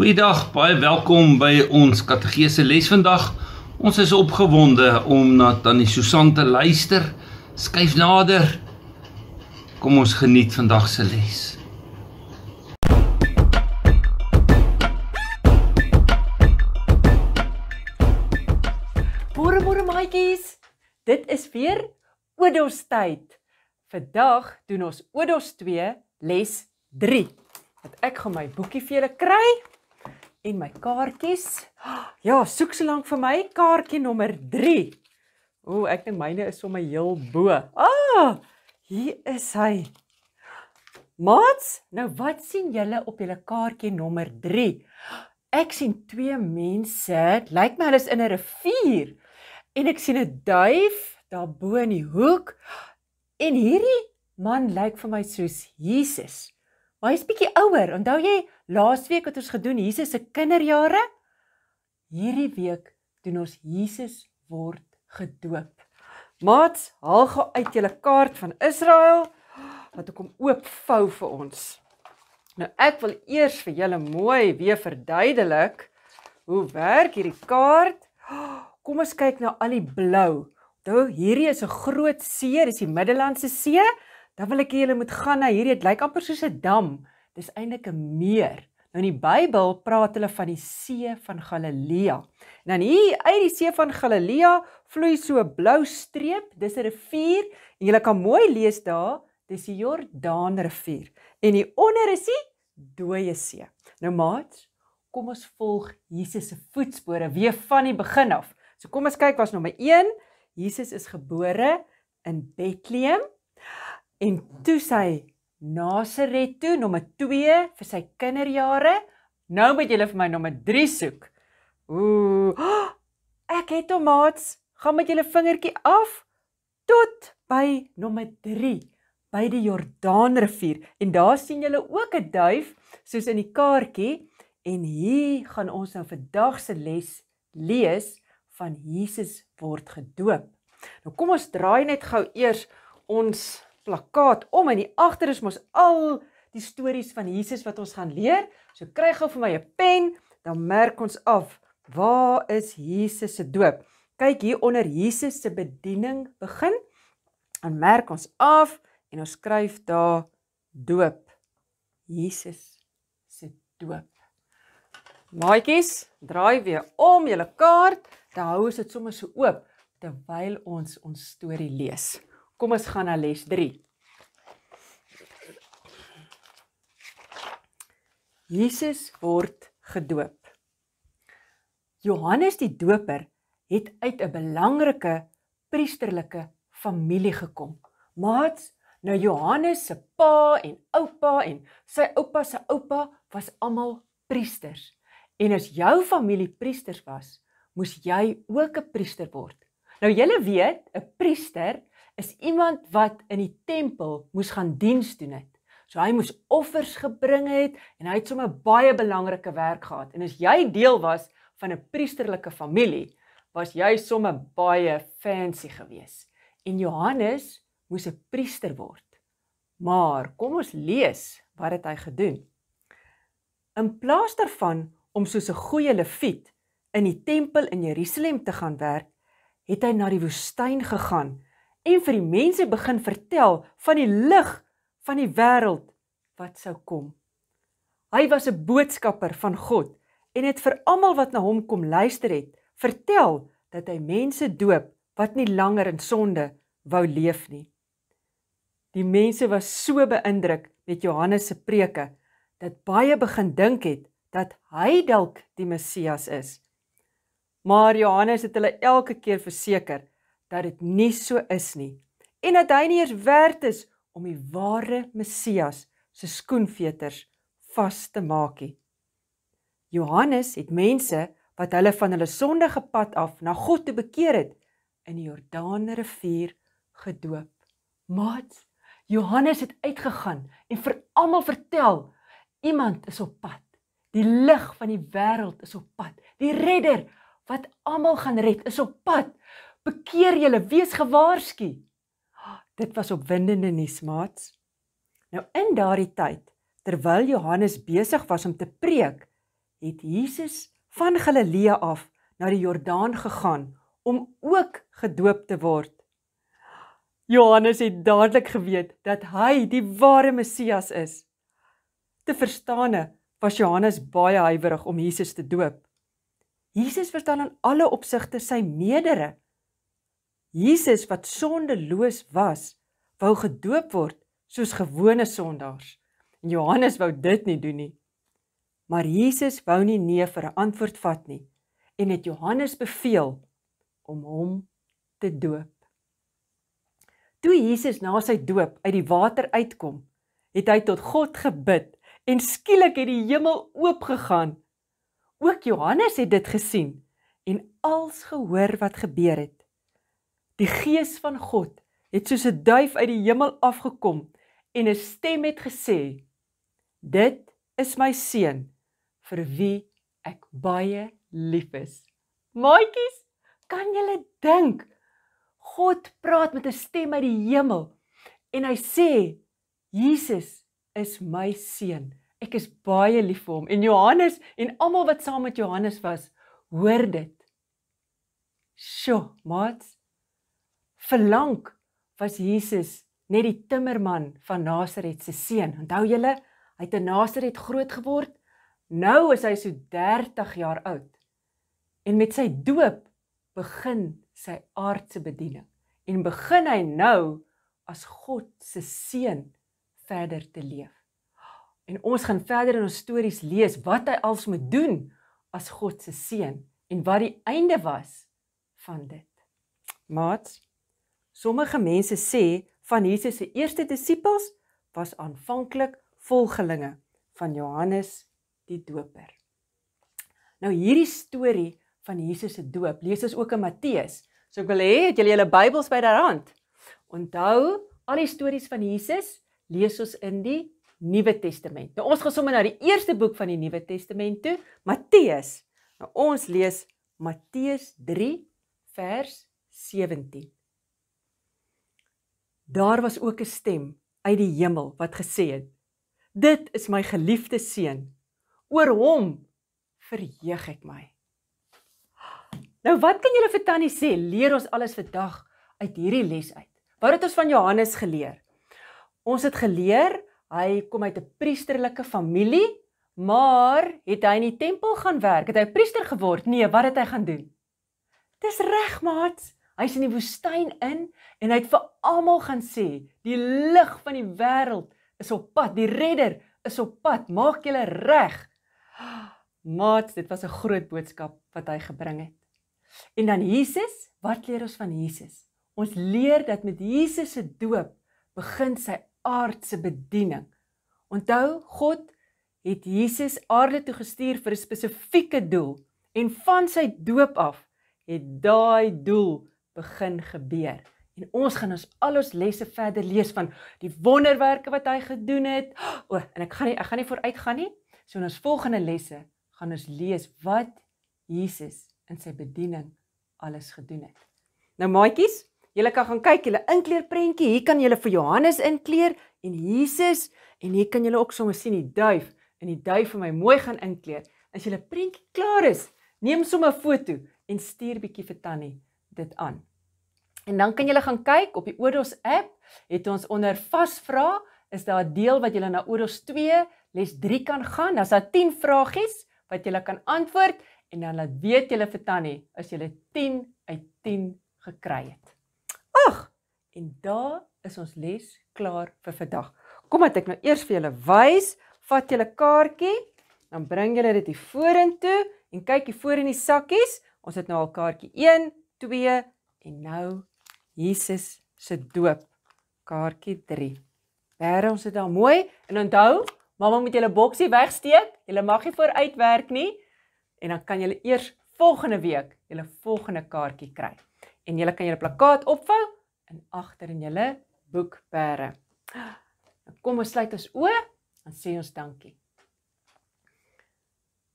Goeiedag, baie welkom by ons katedrese les vandag. Ons is opgewonde om na Tannie Susan te luister. Skyf nader. Kom ons geniet vandag se les. Môre môre maatjies. Dit is weer Odostyd. Vandag doen ons Odos 2 les 3. Het ek gaan my boekie vir julle kry en my kaartjies. Ja, soek so lank vir my kaartjie nommer 3. Ooh, ek dink myne is sommer heel bo. Ah, hier is hy. Mats, nou wat sien julle op julle kaartjie nommer 3? Ek sien twee mense. Dit lyk my hulle is in 'n rivier. En ek sien 'n duif daar bo in die hoek. En hierdie man lyk vir my soos Jesus. Maar hy's bietjie ouer. Onthou jy laasweek het ons gedoen Jesus se kinderjare? Hierdie week doen ons Jesus word gedoop. Maats, haal gou uit julle kaart van Israel wat ek hom oopvou vir ons. Nou ek wil eers vir julle mooi weer verduidelik hoe werk hierdie kaart. Kom ons kyk na al die blou. Onthou, hierdie is 'n groot see, dis die Middellandse See dan wil ek hê julle moet gaan na hierdie dit lyk amper soos 'n dam. Dis eintlik 'n meer. Nou in die Bybel praat hulle van die see van Galilea. Nou, en dan hier uit die see van Galilea vloei so 'n blou streep, dis 'n rivier en jy kan mooi lees daar, dis die Jordaanrivier. En hieronder is die dooie see. Nou maat, kom ons volg Jesus se voetspore weer van die begin af. So kom ons kyk wat is nommer 1. Jesus is gebore in Bethlehem. En toe sy Nasaret toe nommer 2 vir sy kinderjare. Nou moet julle vir my nommer 3 soek. Ooh. Ek het hom maats. Gaan met julle vingertjie af tot by nommer 3 by die Jordaanrivier en daar sien julle ook 'n duif soos in die kaartjie en hier gaan ons nou vandag se les lees van Jesus word gedoop. Nou kom ons draai net gou eers ons plakkaat om en hier agter is mos al die stories van Jesus wat ons gaan leer. So kry gou vir my 'n pen, dan merk ons af waar is Jesus se doop. Kyk hier onder Jesus se bediening begin en merk ons af en ons skryf daar doop. Jesus se doop. Maatjies, draai weer om julle kaart. Dan hou ons dit sommer so oop terwyl ons ons storie lees. Kom ons gaan na les 3. Jesus word gedoop. Johannes die Doper het uit 'n belangrike priesterlike familie gekom. Maats, nou Johannes se pa en oupa en sy oupa se oupa was almal priesters. En as jou familie priesters was, moes jy ook 'n priester word. Nou julle weet, 'n priester is iemand wat in die tempel moes gaan diens doen het. So hy moes offers gebring het en hy het sommer baie belangrike werk gehad. En as jy deel was van 'n priesterlike familie, was jy sommer baie fancy gewees. En Johannes moes 'n priester word. Maar kom ons lees wat het hy gedoen. In plaas daarvan om soos 'n goeie leviet in die tempel in Jerusalem te gaan werk, het hy na die woestyn gegaan en vir die mense begin vertel van die lig van die wêreld wat sou kom. Hy was 'n boodskapper van God en het vir almal wat na hom kom luister het, vertel dat hy mense doop wat nie langer in sonde wou leef nie. Die mense was so beïndruk met Johannes se preke dat baie begin dink het dat hy dalk die Messias is. Maar Johannes het hulle elke keer verseker dat dit nie so is nie en dat hy nie eers werd is om die ware Messias se skoenveters vas te maak nie. Johannes het mense wat hulle van hulle sondige pad af na God te bekeer het in die Jordaanrivier gedoop. Maats, Johannes het uitgegaan en vir almal vertel, iemand is op pad. Die lig van die wêreld is op pad. Die redder wat almal gaan red is op pad. Bekeer julle, wees gewaarsku. Dit was opwindende nuus, maats. Nou in daardie tyd, terwyl Johannes besig was om te preek, het Jesus van Galilea af na die Jordaan gegaan om ook gedoop te word. Johannes het dadelik geweet dat hy die ware Messias is. Te verstaane was Johannes baie huiwerig om Jesus te doop. Jesus was dan in alle opsigte sy meedere Jesus wat sondeloos was, wou gedoop word soos gewone sondaars. En Johannes wou dit nie doen nie. Maar Jesus wou nie nee vir 'n antwoord vat nie en het Johannes beveel om hom te doop. Toe Jesus na sy doop uit die water uitkom, het hy tot God gebid en skielik het die hemel oopgegaan. Ook Johannes het dit gesien en als gehoor wat gebeur het. Die gees van God het soos 'n duif uit die hemel afgekom en 'n stem het gesê: "Dit is my seun vir wie ek baie lief is." Maatjies, kan julle dink God praat met 'n stem uit die hemel en hy sê: "Jesus is my seun. Ek is baie lief vir hom." En Johannes en almal wat saam met Johannes was, hoor dit. Sjoe, maats, verlang was Jesus net die timmerman van Nasaret se seun. Onthou julle, hy het in Nasaret groot geword. Nou is hy so 30 jaar oud. En met sy doop begin sy aardse bediening en begin hy nou as God se seun verder te leef. En ons gaan verder in ons stories lees wat hy als moet doen as God se seun en wat die einde was van dit. Maats Sommige mense sê van Jesus se eerste disippels was aanvanklik volgelinge van Johannes die Doper. Nou hierdie storie van Jesus se doop lees ons ook in Matteus. So ek wil hê dat julle julle Bybels byderhand. Onthou, al die stories van Jesus lees ons in die Nuwe Testament. Nou ons gaan sommer na die eerste boek van die Nuwe Testament toe, Matteus. Nou ons lees Matteus 3 vers 17. Daar was ook 'n stem uit die hemel wat gesê het: "Dit is my geliefde seun. Oor hom verheug ek my." Nou wat kan julle vir Tannie sê? Leer ons alles vandag uit hierdie les uit. Wat het ons van Johannes geleer? Ons het geleer hy kom uit 'n priesterlike familie, maar het hy in die tempel gaan werk? Het hy priester geword? Nee, wat het hy gaan doen? Dis reg, maats. Hy's in die woestyn in en hy het vir almal gaan sê, die lig van die wêreld is op pad, die redder is op pad, maak julle reg. Maat, dit was 'n groot boodskap wat hy gebring het. En dan Jesus, wat leer ons van Jesus? Ons leer dat met Jesus se doop begin sy aardse bediening. Onthou, God het Jesus aarde toe gestuur vir 'n spesifieke doel en van sy doop af het daai doel begin gebeur. En ons gaan ons al ons lesse verder lees van die wonderwerke wat hy gedoen het. O, oh, en ek gaan nie ek gaan nie vooruit gaan nie. So in ons volgende lesse gaan ons lees wat Jesus in sy bediening alles gedoen het. Nou maatjies, julle kan gaan kyk, julle inkleer prentjie, hier kan julle vir Johannes inkleer en Jesus en hier kan julle ook sommer sien die duif en die duif vir my mooi gaan inkleer. As julle prentjie klaar is, neem sommer 'n foto en stuur bietjie vir Tannie dit aan. En dan kan jy gaan kyk op die Odos app, het ons onder vasvra, is daar 'n deel wat jy na Odos 2 les 3 kan gaan. Daar's daar 10 vragies wat jy kan antwoord en dan laat weet jy vir Tannie as jy 10 uit 10 gekry het. Ag, en daar is ons les klaar vir vandag. Kom dat ek nou eers vir julle wys, vat julle kaartjie, dan bring julle dit hier vorentoe en kyk hier voor in die sakkies. Ons het nou al kaartjie 1 2 3 4 2 en nou Jesus se doop kaartjie 3. Bêre ons dit dan mooi en onthou, mamma moet julle boksie wegsteek. Julle mag nie vooruit werk nie en dan kan julle eers volgende week julle volgende kaartjie kry. En julle kan julle plakkaat opvou en agter in julle boek bêre. Nou, kom ons sluit ons oë en sê ons dankie.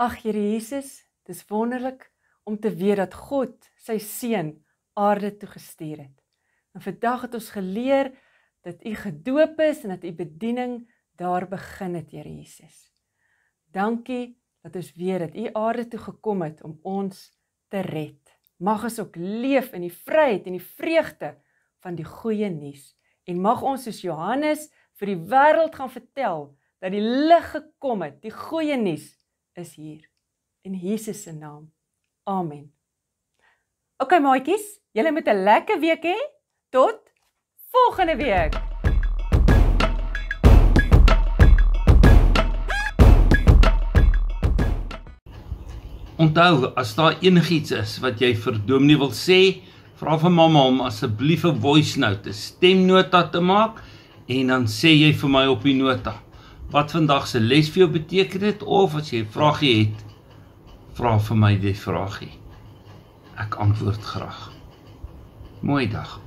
Ag Here Jesus, dis wonderlik om te weet dat God sy seun aarde toe gestuur het. En vandag het ons geleer dat u gedoop is en dat u bediening daar begin het, Here Jesus. Dankie dat ons weet dat u aarde toe gekom het om ons te red. Mag ons ook leef in die vryheid en die vreugde van die goeie nuus en mag ons soos Johannes vir die wêreld gaan vertel dat die lig gekom het, die goeie nuus is hier in Jesus se naam. Amen. OK maatjies, julle moet 'n lekker week hê. Tot volgende week. Onthou, as daar enigiets is wat jy vir Dominee wil sê, vra vir mamma om asseblief 'n voice note, 'n stemnota te maak en dan sê jy vir my op die nota wat vandag se les vir jou beteken het of as jy 'n vraagie het, vra vir my die vragie. Ek antwoord graag. Mooi dag.